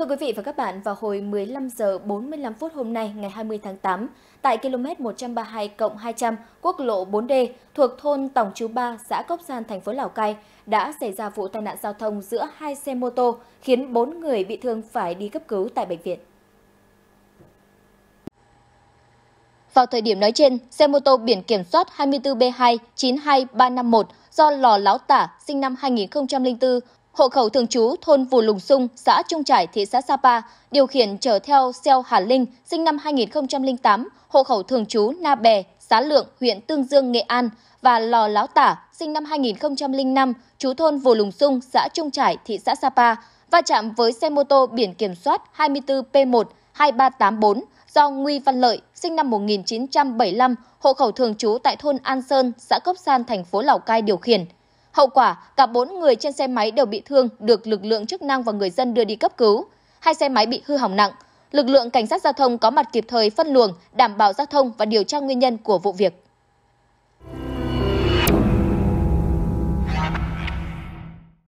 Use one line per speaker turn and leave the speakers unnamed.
Thưa quý vị và các bạn, vào hồi 15 giờ 45 phút hôm nay ngày 20 tháng 8, tại km 132 cộng 200 quốc lộ 4D thuộc thôn Tổng Chú 3 xã Cốc Gian thành phố Lào Cai đã xảy ra vụ tai nạn giao thông giữa hai xe mô tô khiến 4 người bị thương phải đi cấp cứu tại bệnh viện. Vào thời điểm nói trên, xe mô tô biển kiểm soát 24B2 92351 do Lò Láo Tả, sinh năm 2004, hộ khẩu thường trú thôn vù lùng xung xã trung trải thị xã sapa điều khiển chở theo xeo hà linh sinh năm 2008 hộ khẩu thường trú na bè xã lượng huyện tương dương nghệ an và lò láo tả sinh năm 2005 chú thôn vù lùng xung xã trung trải thị xã sapa va chạm với xe mô tô biển kiểm soát 24 p 1 2384 do Nguy Văn Lợi, sinh năm 1975, hộ khẩu thường trú tại thôn An Sơn, xã Cốc San, thành phố Lào Cai điều khiển. Hậu quả, cả 4 người trên xe máy đều bị thương được lực lượng chức năng và người dân đưa đi cấp cứu. Hai xe máy bị hư hỏng nặng. Lực lượng cảnh sát giao thông có mặt kịp thời phân luồng, đảm bảo giao thông và điều tra nguyên nhân của vụ việc.